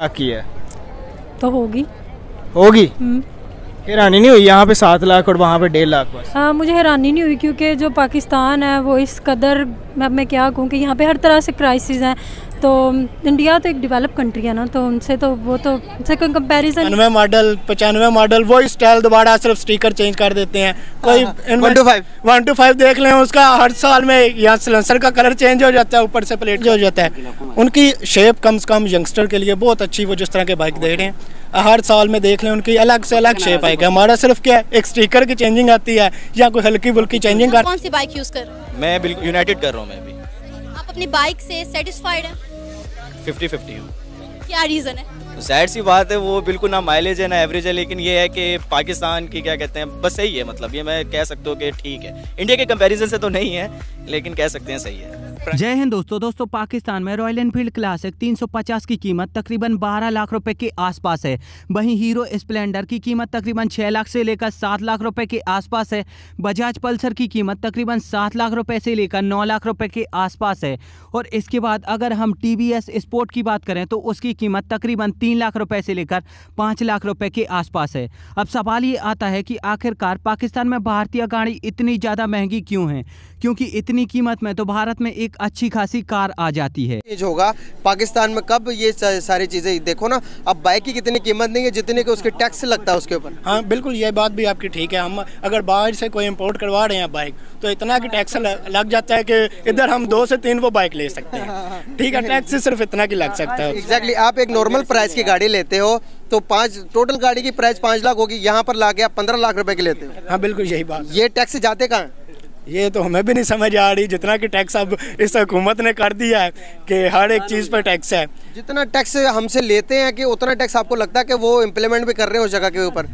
लाख की है तो होगी होगी हम्म। हैरानी नहीं हुई यहाँ पे सात लाख और वहाँ पे डेढ़ लाख बस हाँ मुझे हैरानी नहीं हुई क्योंकि जो पाकिस्तान है वो इस कदर मैं मैं क्या कहूँ कि यहाँ पे हर तरह से क्राइसिस हैं तो इंडिया तो एक डेवलप कंट्री है ना तो उनसे तो वो तो उनसे कोई कंपैरिजन पचानवे मॉडल पचानवे मॉडल वो स्टाइल दोबारा सिर्फ स्टिकर चेंज कर देते हैं कोई one two five one two five देख लें उसका हर साल में यहाँ सिलेंसर का कलर चेंज हो जाता है ऊपर से प्लेट हो जाता है उनकी शेप कम से कम यंगस्टर के लिए बहुत अच्छी वो जिस तरह के बाइक दे रहे हैं हर साल में देख लें उनकी अलग से अलग शेप आएगी हमारा सिर्फ क्या है एक स्टीकर की चेंजिंग आती है या कोई हल्की बुल्की चेंजिंग कौन सी बाइक यूज़ कर मैं यूनाइटेड कर रहा हूँ मैं भी अपनी बाइक से सेटिस्फाइड हाँ। है 50 -50 हूँ क्या रीज़न है जाहिर सी बात है वो बिल्कुल ना माइलेज है ना एवरेज है लेकिन ये है कि पाकिस्तान की क्या कहते हैं बस सही है मतलब ये मैं कह सकता हूँ कि ठीक है इंडिया के कंपैरिजन से तो नहीं है लेकिन कह सकते हैं सही है जय हिंद दोस्तों दोस्तों पाकिस्तान में रॉयल एनफील्ड क्लासिक 350 की कीमत तकरीबन 12 लाख रुपए के आसपास है वहीं हीरो स्प्लेंडर की कीमत तकरीबन 6 लाख से लेकर 7 लाख रुपए के आसपास है बजाज पल्सर की कीमत तकरीबन 7 लाख रुपए से लेकर 9 लाख रुपए के आसपास है और इसके बाद अगर हम टी स्पोर्ट की बात करें तो उसकी कीमत तकरीबन तीन लाख रुपए से लेकर पाँच लाख रुपए के आसपास है अब सवाल ये आता है कि आखिरकार पाकिस्तान में भारतीय गाड़ी इतनी ज़्यादा महंगी क्यों है क्योंकि इतनी कीमत में तो भारत में एक अच्छी खासी कार आ जाती है होगा पाकिस्तान में कब ये सारी चीज़ें देखो ना अब बाइक की कितनी कीमत नहीं है जितने के उसके टैक्स लगता है उसके ऊपर हाँ बिल्कुल ये बात भी आपकी ठीक है हम अगर बाहर से कोई इम्पोर्ट करवा रहे हैं बाइक तो इतना कि टैक्स लग जाता है कि इधर हम दो से तीन वो बाइक ले सकते हैं हाँ, हाँ। ठीक है टैक्स सिर्फ इतना की लग सकता है एग्जैक्टली आप एक नॉर्मल प्राइस की गाड़ी लेते हो तो पाँच टोटल गाड़ी की प्राइस पाँच लाख होगी यहाँ पर ला के आप पंद्रह लाख रुपए की लेते हो हाँ बिल्कुल यही बात ये टैक्स जाते कहाँ ये तो हमें भी नहीं समझ आ रही जितना कि टैक्स अब इस हुकूमत ने कर दिया है कि हर एक चीज़ पर टैक्स है जितना टैक्स हमसे लेते हैं कि उतना टैक्स आपको लगता है कि वो इम्प्लीमेंट भी कर रहे हैं उस जगह के ऊपर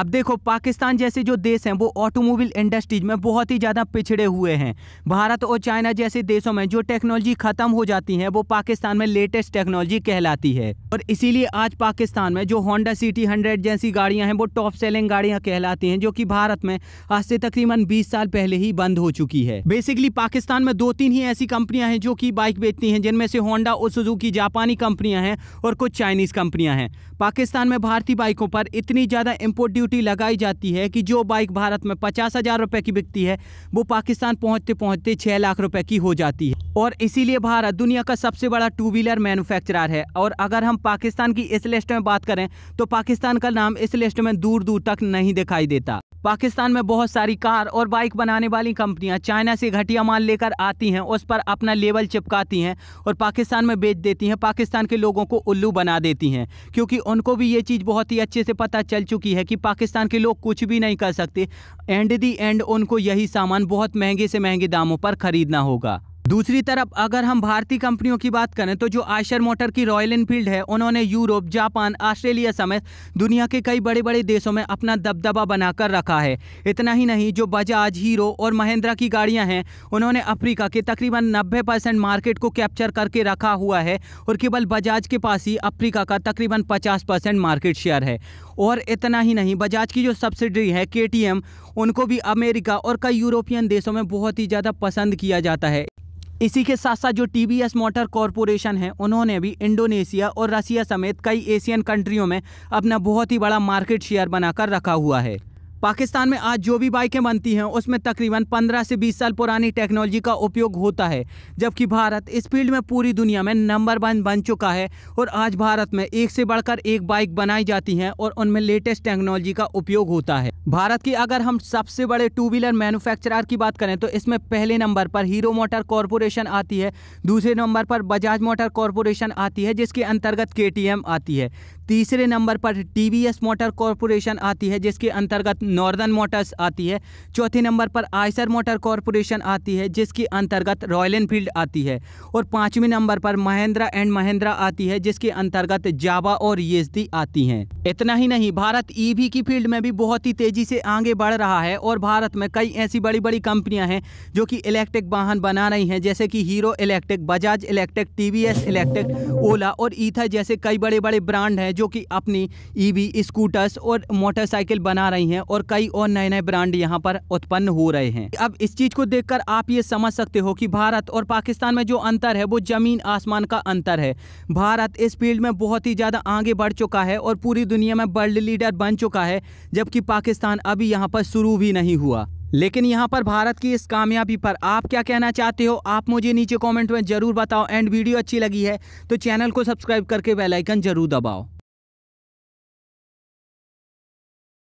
अब देखो पाकिस्तान जैसे जो देश हैं वो ऑटोमोबाइल इंडस्ट्रीज में बहुत ही ज़्यादा पिछड़े हुए हैं भारत और चाइना जैसे देशों में जो टेक्नोलॉजी ख़त्म हो जाती है वो पाकिस्तान में लेटेस्ट टेक्नोलॉजी कहलाती है और इसीलिए आज पाकिस्तान में जो होंडा सिटी हंड्रेड जैसी गाड़ियाँ हैं वो टॉप सेलिंग गाड़ियाँ कहलाती हैं जो कि भारत में आज से तकरीबन बीस साल पहले ही बंद हो चुकी है बेसिकली पाकिस्तान में दो तीन ही ऐसी कंपनियां हैं जो कि बाइक बेचती हैं जिनमें से होंडा और सुजुकी जापानी कंपनियां हैं और कुछ चाइनीज़ कंपनियां हैं पाकिस्तान में भारतीय बाइकों पर इतनी ज़्यादा इम्पोर्ट ड्यूटी लगाई जाती है कि जो बाइक भारत में पचास हज़ार रुपये की बिकती है वो पाकिस्तान पहुंचते पहुँचते छः लाख रुपए की हो जाती है और इसीलिए भारत दुनिया का सबसे बड़ा टू व्हीलर मैन्युफैक्चरर है और अगर हम पाकिस्तान की इस लिस्ट में बात करें तो पाकिस्तान का नाम इस लिस्ट में दूर दूर तक नहीं दिखाई देता पाकिस्तान में बहुत सारी कार और बाइक बनाने वाली कंपनियां चाइना से घटिया माल लेकर आती हैं उस पर अपना लेबल चिपकाती हैं और पाकिस्तान में बेच देती हैं पाकिस्तान के लोगों को उल्लू बना देती हैं क्योंकि उनको भी ये चीज़ बहुत ही अच्छे से पता चल चुकी है कि पाकिस्तान के लोग कुछ भी नहीं कर सकते एंड दी एंड उनको यही सामान बहुत महंगे से महंगे दामों पर खरीदना होगा दूसरी तरफ अगर हम भारतीय कंपनियों की बात करें तो जो आयशर मोटर की रॉयल इनफील्ड है उन्होंने यूरोप जापान ऑस्ट्रेलिया समेत दुनिया के कई बड़े बड़े देशों में अपना दबदबा बनाकर रखा है इतना ही नहीं जो बजाज हीरो और महिंद्रा की गाड़ियां हैं उन्होंने अफ्रीका के तकरीबन नब्बे परसेंट मार्केट को कैप्चर करके रखा हुआ है और केवल बजाज के पास ही अफ्रीका का तकरीबन पचास मार्केट शेयर है और इतना ही नहीं बजाज की जो सब्सिडरी है के उनको भी अमेरिका और कई यूरोपियन देशों में बहुत ही ज़्यादा पसंद किया जाता है इसी के साथ साथ जो टीवीएस मोटर कॉरपोरेशन है उन्होंने भी इंडोनेशिया और रसिया समेत कई एशियन कंट्रियों में अपना बहुत ही बड़ा मार्केट शेयर बनाकर रखा हुआ है पाकिस्तान में आज जो भी बाइकें बनती हैं उसमें तकरीबन 15 से 20 साल पुरानी टेक्नोलॉजी का उपयोग होता है जबकि भारत इस फील्ड में पूरी दुनिया में नंबर वन बन चुका है और आज भारत में एक से बढ़कर एक बाइक बनाई जाती हैं और उनमें लेटेस्ट टेक्नोलॉजी का उपयोग होता है भारत की अगर हम सबसे बड़े टू व्हीलर मैनुफैक्चरार की बात करें तो इसमें पहले नंबर पर हीरो मोटर कॉरपोरेशन आती है दूसरे नंबर पर बजाज मोटर कॉरपोरेशन आती है जिसके अंतर्गत के आती है तीसरे नंबर पर टीवीएस मोटर कॉरपोरेशन आती है जिसके अंतर्गत नॉर्दर्न मोटर्स आती है चौथे नंबर पर आयसर मोटर कॉरपोरेशन आती है जिसके अंतर्गत रॉयल एनफील्ड आती है और पाँचवें नंबर पर महिंद्रा एंड महिंद्रा आती है जिसके अंतर्गत जावा और येजदी आती हैं इतना ही नहीं भारत ईवी की फील्ड में भी बहुत ही तेज़ी से आगे बढ़ रहा है और भारत में कई ऐसी बड़ी बड़ी कंपनियाँ हैं जो कि इलेक्ट्रिक वाहन बना रही हैं जैसे कि Hero Electric Bajaj Electric T Electric Ola और ईथा जैसे कई बड़े बड़े ब्रांड हैं जो जो कि अपनी ईवी e स्कूटर्स और मोटरसाइकिल बना रही हैं और कई और नए नए ब्रांड यहाँ पर उत्पन्न हो रहे हैं अब इस चीज को देखकर आप ये समझ सकते हो कि भारत और पाकिस्तान में जो अंतर है वो जमीन आसमान का अंतर है भारत इस फील्ड में बहुत ही ज़्यादा आगे बढ़ चुका है और पूरी दुनिया में वर्ल्ड लीडर बन चुका है जबकि पाकिस्तान अभी यहाँ पर शुरू भी नहीं हुआ लेकिन यहाँ पर भारत की इस कामयाबी पर आप क्या कहना चाहते हो आप मुझे नीचे कमेंट में ज़रूर बताओ एंड वीडियो अच्छी लगी है तो चैनल को सब्सक्राइब करके बेलाइकन ज़रूर दबाओ